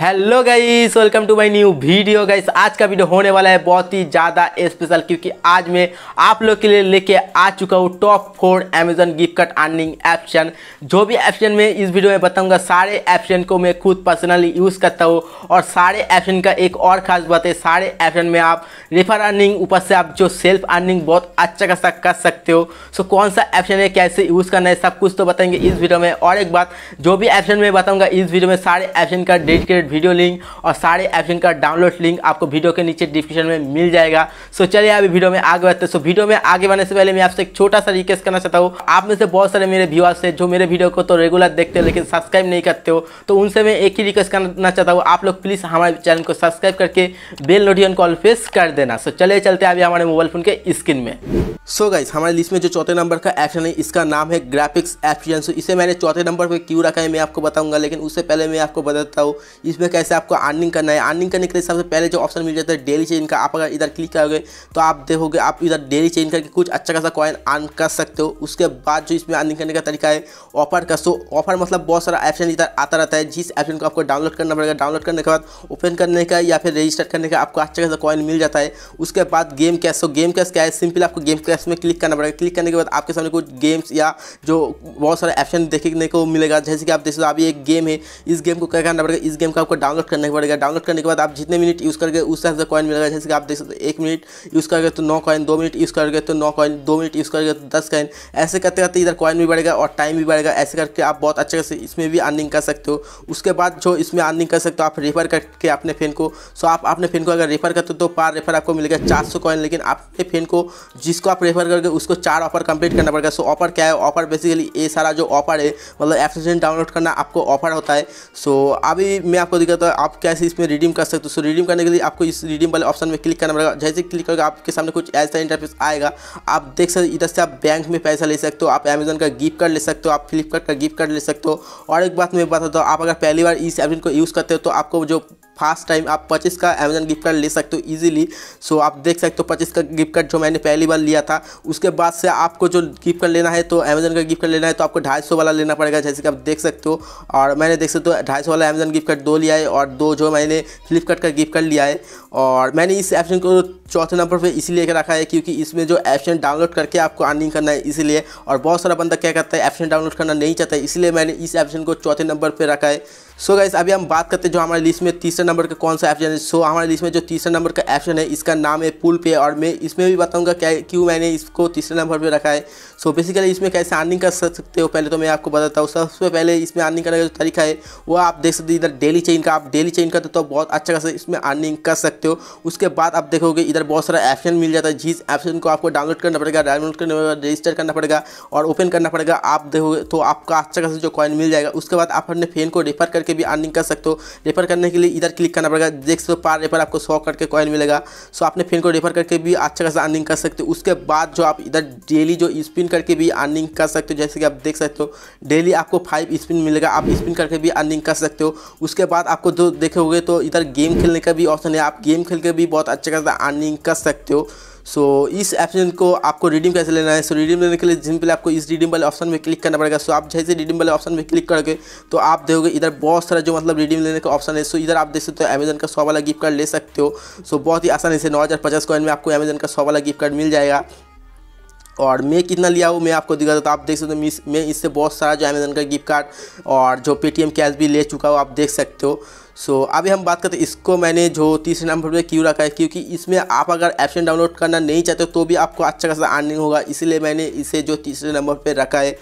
hello guys welcome to my new video guys आज का video होने वाला है बहुत ही ज़्यादा स्पेशल क्योंकि आज मैं आप लोग के लिए लेके आ चुका हूँ top four Amazon gift card earning option जो भी ऑप्शन में इस वीडियो में बताऊंगा सारे ऑप्शन को मैं खुद पर्सनली यूज़ करता हूँ और सारे ऑप्शन का एक और खास बात है सारे ऑप्शन में आप रेफर अर्निंग ऊपर से आप जो सेल्फ अर्निंग बहुत अच्छा खासा कर सकते हो सो कौन सा ऑप्शन है कैसे यूज़ करना है सब कुछ तो बताएंगे इस वीडियो में और एक बात जो भी ऑप्शन में बताऊँगा इस वीडियो में सारे ऑप्शन का डेडिकेट वीडियो लिंक और सारे ऐप्स का डाउनलोड लिंक आपको वीडियो के नीचे डिस्क्रिप्शन में मिल जाएगा सो चलिए अभी वीडियो में आगे बढ़ते सो वीडियो में आगे बढ़ने से पहले मैं आपसे एक छोटा सा रिक्वेस्ट करना चाहता हूँ आप में से बहुत सारे मेरे व्यूअर्स है जो मेरे वीडियो को तो रेगुलर देखते हो लेकिन सब्सक्राइब नहीं करते हो तो उनसे मैं एक ही रिक्वेस्ट करना चाहता हूँ आप लोग प्लीज़ हमारे चैनल को सब्सक्राइब करके बेल नोटिफिकेशन कॉल फेस कर देना सो चले चलते अभी हमारे मोबाइल फ़ोन के स्क्रीन में सो so गाइस हमारे लिस्ट में जो चौथे नंबर का एप्शन है इसका नाम है ग्राफिक्स एप्शन सो इसे मैंने चौथे नंबर पे क्यों रखा है मैं आपको बताऊंगा लेकिन उससे पहले मैं आपको बताता हूँ इस इसमें कैसे आपको अर्निंग करना है अर्निंग करने के लिए सबसे पहले जो ऑप्शन मिल जाता है डेली चेन का आप अगर इधर क्लिक करोगे तो आप देखोगे आप इधर डेली चेन करके कुछ अच्छा खासा कॉइन अर्न कर सकते हो उसके बाद जो इसमें अर्निंग करने का तरीका है ऑफर का सो ऑफर मतलब बहुत सारा ऑप्शन इधर आता रहता है जिस ऑप्शन को आपको डाउनलोड करना पड़ेगा डाउनलोड करने के बाद ओपन करने का या फिर रजिस्टर करने का आपको अच्छा खासा कॉइन मिल जाता है उसके बाद गेम कैश हो गेम कैश क्या है सिंपल आपको गेम कैश में क्लिक करना पड़ेगा क्लिक करने के बाद आपके सामने कुछ गेम्स या जो बहुत सारे ऑप्शन देखने को मिलेगा जैसे कि आप देख सकते हो अभी एक गेम है इस गेम को क्या करना पड़ेगा इस गेम का आपको डाउनलोड करने पड़ेगा डाउनलोड करने के बाद आप जितने मिनट यूज़ करके उस तरह से कॉइन मिलेगा जैसे कि आप देख सकते एक मिनट यूज़ करके तो नौ कॉइन दो मिनट यूज़ करके तो नौ कॉइन दो मिनट यूज़ करके तो दस कॉइन ऐसे करते करते इधर कॉइन भी बढ़ेगा और टाइम भी बढ़ेगा ऐसे करके आप बहुत अच्छे से इसमें भी अर्निंग कर सकते हो उसके बाद जो इसमें अर्निंग कर सकते हो आप रेफर करके अपने फ्रेंड को सो आप अपने फ्रेंड को अगर रेफर करते हो तो पार रेफर आपको मिलेगा चार सौ कॉइन लेकिन आपके फ्रेंड को जिसको आप रेफर करके उसको चार ऑफर कंप्लीट करना पड़ेगा सो ऑफर क्या है ऑफर बेसिकली ये सारा जो ऑफर है मतलब एप्लीकेशन डाउनलोड करना आपको ऑफर होता है सो अभी मैं आपको आपको दिखा है आप कैसे इसमें रिडीम कर सकते हो सो रिडीम करने के लिए आपको इस रिडीम वाले ऑप्शन में क्लिक करना पड़ेगा जैसे क्लिक करोगे आपके सामने कुछ ऐसा इंटरफेस आएगा आप देख सकते इधर से आप बैंक में पैसा ले सकते हो आप अमेजन का गिफ्ट कार्ड ले सकते हो आप फ्लिपकार्ट का गिफ्ट कार्ड ले सकते हो और एक बात मैं बताता हूँ आप अगर पहली बार इस एप्लीन को यूज़ करते हो तो आपको जो फर्स्ट टाइम आप पच्चीस का अमेजन गिफ्ट कार्ड ले सकते हो ईजिली सो आप देख सकते हो पच्चीस का गिफ्ट कार्ड जो मैंने पहली बार लिया था उसके बाद से आपको जो गिफ्ट कार्ड लेना है तो अमेजन का गिफ्ट कार्ड लेना है तो आपको ढाई वाला लेना पड़ेगा जैसे कि आप देख सकते हो और मैंने देख सकते हो ढाई वाला अमेजन गिफ्ट कार्ड दो लिया है और दो जो मैंने फ्लिपकार्ट का गिफ्ट कार्ड लिया है और मैंने इस ऑप्शन को चौथे नंबर पे इसीलिए रखा है क्योंकि इसमें जो एप्शन डाउनलोड करके आपको अर्निंग करना है इसीलिए और बहुत सारा बंदा क्या करता है एप्शन डाउनलोड करना नहीं चाहता है इसलिए मैंने इस एप्शन को चौथे नंबर पर रखा है सो so गाइस अभी हम बात करते हैं जो हमारे लिस्ट में तीसरे नंबर का कौन सा ऑप्शन है सो so, हमारे लिस्ट में जो तीसरे नंबर का ऑप्शन है इसका नाम है पुल पे और मैं इसमें भी बताऊंगा क्या क्यों मैंने इसको तीसरे नंबर पे रखा है सो so, बेसिकली इसमें कैसे अर्निंग कर सकते हो पहले तो मैं आपको बताता हूँ सबसे पहले इसमें अर्निंग करने का जो तरीका है वो आप देख सकते इधर डेली चेन का आप डेली चेन करते तो बहुत अच्छा खासा इसमें अर्निंग कर सकते हो उसके बाद आप देखोगे इधर बहुत सारा ऐप्शन मिल जाता है जिस ऐप्शन को आपको डाउनलोड करना पड़ेगा डाउनलोड करने के रजिस्टर करना पड़ेगा और ओपन करना पड़ेगा आप देखोगे तो आपका अच्छा खासा जो कॉइन मिल जाएगा उसके बाद आप अपने फेन को रेफर करके भी अर्निंग कर सकते हो रेफर करने के लिए इधर क्लिक करना पड़ेगा देख सकते पार रेफर आपको सौ करके कॉइन मिलेगा सो अपने फेन को रेफर करके भी अच्छा खासा अर्निंग कर सकते हो उसके बाद जो आप इधर डेली जो स्पिन करके भी अर्निंग कर सकते हो जैसे कि आप देख सकते हो डेली आपको फाइव स्पिन मिलेगा आप स्पिन करके भी अर्निंग कर सकते हो उसके बाद आपको जो देखोगे तो इधर गेम खेलने का भी ऑप्शन है आप गेम खेल के भी बहुत अच्छा खासा अर्निंग अर्निंग कर सकते हो सो so, इस ऑप्शन को आपको रिडीम कैसे लेना है सो so, रिडीम लेने के लिए सिंपल आपको इस रिडीम वाले ऑप्शन में क्लिक करना पड़ेगा सो so, आप जैसे रिडीम वाले ऑप्शन में क्लिक करके तो आप देखोगे इधर बहुत सारा जो मतलब रिडीम लेने का ऑप्शन है सो so, इधर आप देख सकते हो अमेजन का सौ वाला गिफ्ट कार्ड ले सकते हो सो so, बहुत ही आसानी से नौ हज़ार पचास कॉइन में आपको अमेजन का सौ वाला गिफ्ट कार्ड मिल जाएगा और मैं कितना लिया हूँ मैं आपको दिखा देता आप देख सकते हो मिस मैं इससे बहुत सारा जो अमेजन का गिफ्ट कार्ड और जो पेटीएम कैश भी ले चुका हूँ आप देख सकते हो सो so, अभी हम बात करते हैं इसको मैंने जो तीसरे नंबर पे क्यों रखा है क्योंकि इसमें आप अगर एप्शन डाउनलोड करना नहीं चाहते तो भी आपको अच्छा खासा अर्निंग होगा इसीलिए मैंने इसे जो तीसरे नंबर पर रखा है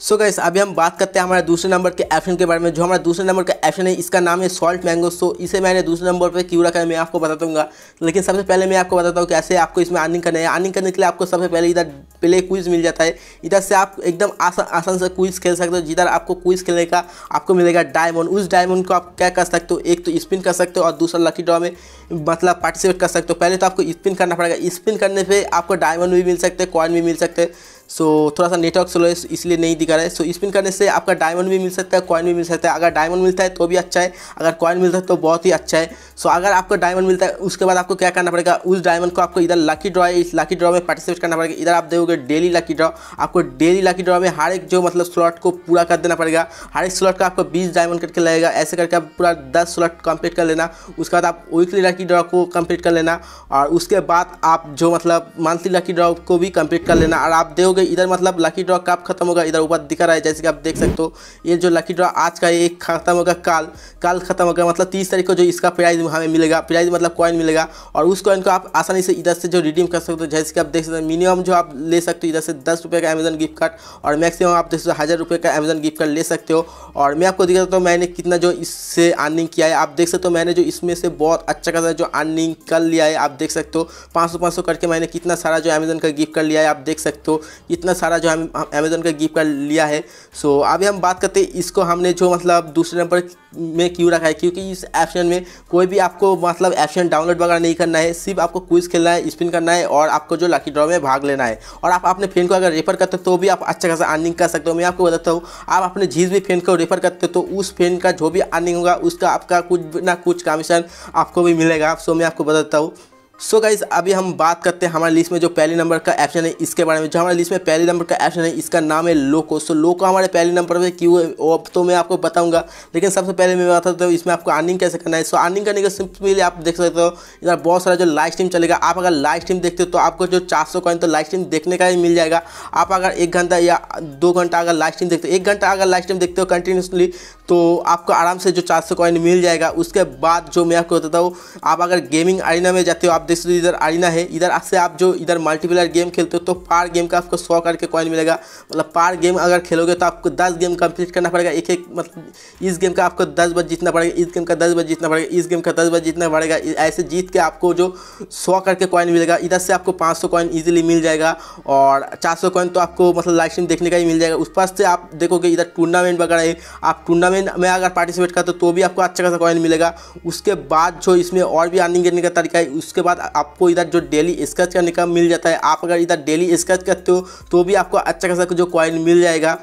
सो so गैस अभी हम बात करते हैं हमारे दूसरे नंबर के ऑप्शन के बारे में जो हमारा दूसरे नंबर का ऑप्शन है इसका नाम है सॉल्ट मैंगो सो इसे मैंने दूसरे नंबर पे क्यों रखा है मैं आपको बता दूंगा लेकिन सबसे पहले मैं आपको बताता हूँ कैसे आपको इसमें अर्निंग करना है अर्निंग करने के लिए आपको सबसे पहले इधर प्ले क्विज मिल जाता है इधर से आप एकदम आसान आसान से क्विज खेल सकते हो जिधर आपको क्विज खेलने का आपको मिलेगा डायमंड उस डायमंड को आप क्या कर सकते हो एक तो स्पिन कर सकते हो और दूसरा लकी ड्रॉ में मतलब पार्टिसिपेट कर सकते हो पहले तो आपको स्पिन करना पड़ेगा स्पिन करने पर आपको डायमंड भी मिल सकते हैं कॉइन भी मिल सकते हैं सो so, थोड़ा सा नेटवर्क स्लो है इसलिए नहीं दिखा रहा है सो so, स्पिन करने से आपका डायमंड भी मिल सकता है कॉइन भी मिल सकता है अगर डायमंड मिलता है तो भी अच्छा है अगर कॉइन मिलता है तो बहुत ही अच्छा है सो so, अगर आपको डायमंड मिलता है उसके बाद आपको क्या करना पड़ेगा उस डायमंड को आपको इधर लकी ड्रॉ है इस लकी ड्रॉ में पार्टिसिपेट करना पड़ेगा इधर आप देखोगे डेली लकी ड्रॉ आपको डेली लकी ड्रॉ में हर एक जो मतलब स्लॉट को पूरा कर देना पड़ेगा हर एक स्लॉट का आपको बीस डायमंड करके लगेगा ऐसे करके आप पूरा दस स्लॉट कम्प्लीट कर लेना उसके बाद आप वीकली लकी ड्रॉ को कम्प्लीट कर लेना और उसके बाद आप जो मतलब मंथली लकी ड्रॉ को भी कम्प्लीट कर लेना और आप देखोगे गई इधर मतलब लकी ड्रॉ कब खत्म होगा इधर ऊपर दिखा रहा है जैसे कि आप देख सकते हो ये जो लकी ड्रॉ आज का एक खत्म होगा कल कल खत्म होगा मतलब तीस तारीख को जो इसका प्राइज हमें मिलेगा प्राइज मतलब कॉइन मिलेगा और उस कॉइन को आप आसानी से इधर से जो रिडीम कर सकते हो जैसे कि आप देख सकते हो मिनिमम जो आप ले सकते हो इधर से दस रुपये का अमेजन गिफ्ट कार्ड और मैक्सिमम आप देख सकते हो हज़ार रुपये का अमेजन गिफ्ट कार्ड ले सकते हो और मैं आपको दिखा सकता हूँ मैंने कितना जो इससे अर्निंग किया है आप देख सकते हो मैंने जो इसमें से बहुत अच्छा खासा जो अर्निंग कर लिया है आप देख सकते हो पाँच सौ करके मैंने कितना सारा जो अमेजन का गिफ्ट कर लिया है आप देख सकते हो इतना सारा जो हम अमेज़ोन का गिफ्ट कार्ड लिया है सो अभी हम बात करते हैं इसको हमने जो मतलब दूसरे नंबर में क्यों रखा है क्योंकि इस ऑप्शन में कोई भी आपको मतलब ऑप्शन डाउनलोड वगैरह नहीं करना है सिर्फ आपको क्विज खेलना है स्पिन करना है और आपको जो लकी ड्रॉ में भाग लेना है और आप अपने फ्रेंड को अगर रेफर करते हो तो भी आप अच्छा खासा अर्निंग कर सकते हो मैं आपको बताता हूँ आप अपने जिस भी फ्रेंड को रेफर करते हो तो उस फ्रेंड का जो भी अर्निंग होगा उसका आपका कुछ ना कुछ कमीशन आपको भी मिलेगा सो मैं आपको बताता हूँ सो so गाइज अभी हम बात करते हैं हमारे लिस्ट में जो पहले नंबर का ऑप्शन है इसके बारे में जो हमारे लिस्ट में पहले नंबर का ऑप्शन है इसका नाम है लोको सो so, लोको हमारे पहले नंबर पे क्यों है वो तो मैं आपको बताऊंगा लेकिन सबसे पहले मैं बता सकता हूँ इसमें आपको अर्निंग कैसे करना है सो so, अर्निंग करने के सिंपली आप देख सकते हो इधर बहुत सारा जो लाइव स्ट्रीम चलेगा आप अगर लाइव स्ट्रीम देखते हो तो आपको जो चार सौ तो लाइव स्ट्रीम देखने का ही मिल जाएगा आप अगर एक घंटा या दो घंटा अगर लाइव स्ट्रीम देखते हो एक घंटा अगर लाइव स्ट्रीम देखते हो कंटिन्यूसली तो आपको आराम से जो चार सौ कॉइन मिल जाएगा उसके बाद जो मैं आपको बताता हूँ आप अगर गेमिंग आरीना में जाते हो आप देख सकते हो इधर आरीना है इधर से आप जो इधर मल्टीप्लेयर गेम खेलते हो तो पार गेम का आपको सौ करके कॉइन मिलेगा मतलब पार गेम अगर खेलोगे तो आपको दस गेम कम्प्लीट करना पड़ेगा एक एक मतलब इस गेम का आपको दस बज जीतना पड़ेगा इस गेम का दस बज जीतना पड़ेगा इस गेम का दस बज जीतना पड़ेगा ऐसे जीत के आपको जो सौ करके कॉइन मिलेगा इधर से आपको पाँच सौ कॉइन ईजिली मिल जाएगा और चार सौ कॉइन तो आपको मतलब लाइव स्ट्रीम देखने का ही मिल जाएगा उस पास से आप देखोगे इधर टूर्नामेंट वगैरह है आप टूर्नामेंट टूर्नामेंट में अगर पार्टिसिपेट करते तो भी आपको अच्छा खासा कॉइन मिलेगा उसके बाद जो इसमें और भी अर्निंग करने का तरीका है उसके बाद आपको इधर जो डेली स्क्रच करने का मिल जाता है आप अगर इधर डेली स्क्रच करते हो तो भी आपको अच्छा खासा जो कॉइन मिल जाएगा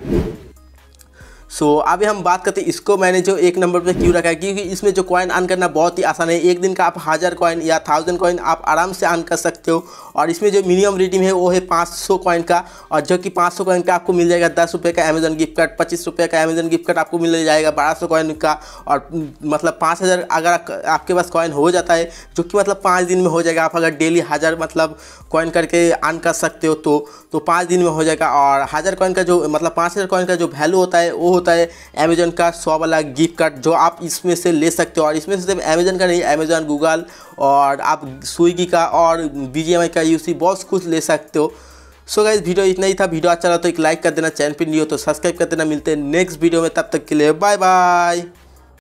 सो so, अभी हम बात करते हैं इसको मैंने जो एक नंबर पे क्यों रखा है क्योंकि इसमें जो कॉइन अन करना बहुत ही आसान है एक दिन का आप हज़ार कॉइन या थाउजेंड कॉइन आप आराम से अन कर सकते हो और इसमें जो मिनिमम रेटिंग है वो है पाँच सौ कॉइन का और जो कि पाँच सौ कॉइन का आपको मिल जाएगा दस रुपये का अमेजन गिफ्ट कार्ड पच्चीस रुपये का अमेजन गिफ्ट कार्ड आपको मिल जाएगा बारह सौ कॉइन का और मतलब पाँच हज़ार अगर आपके पास कॉइन हो जाता है जो कि मतलब पाँच दिन में हो जाएगा आप अगर डेली हज़ार मतलब कॉइन करके आन कर सकते हो तो, तो पाँच दिन में हो जाएगा और हज़ार कॉइन का जो मतलब पाँच हज़ार कॉइन का जो वैल्यू होता है वो होता है अमेजन का सौ वाला गिफ्ट कार्ड जो आप इसमें से ले सकते हो और इसमें से सिर्फ अमेजोन का नहीं अमेजन गूगल और आप स्विगी का और बी का यू सी बहुत कुछ ले सकते हो सो गाइज वीडियो इतना ही था वीडियो अच्छा लगा तो एक लाइक कर देना चैनल पर नहीं हो तो सब्सक्राइब कर देना मिलते हैं नेक्स्ट वीडियो में तब तक के लिए बाय बाय